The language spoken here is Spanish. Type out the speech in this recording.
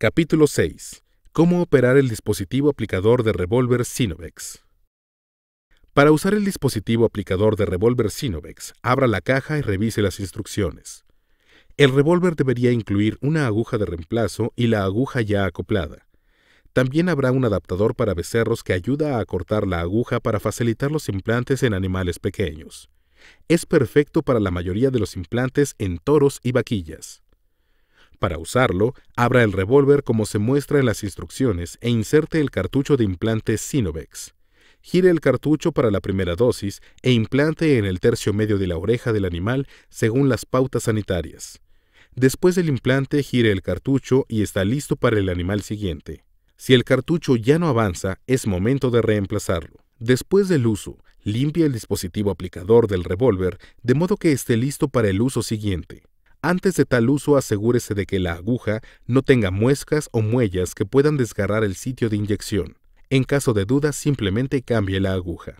Capítulo 6. Cómo operar el dispositivo aplicador de revólver Sinovex. Para usar el dispositivo aplicador de revólver Sinovex, abra la caja y revise las instrucciones. El revólver debería incluir una aguja de reemplazo y la aguja ya acoplada. También habrá un adaptador para becerros que ayuda a acortar la aguja para facilitar los implantes en animales pequeños. Es perfecto para la mayoría de los implantes en toros y vaquillas. Para usarlo, abra el revólver como se muestra en las instrucciones e inserte el cartucho de implante Sinovex. Gire el cartucho para la primera dosis e implante en el tercio medio de la oreja del animal según las pautas sanitarias. Después del implante, gire el cartucho y está listo para el animal siguiente. Si el cartucho ya no avanza, es momento de reemplazarlo. Después del uso, limpie el dispositivo aplicador del revólver de modo que esté listo para el uso siguiente. Antes de tal uso asegúrese de que la aguja no tenga muescas o muellas que puedan desgarrar el sitio de inyección. En caso de duda simplemente cambie la aguja.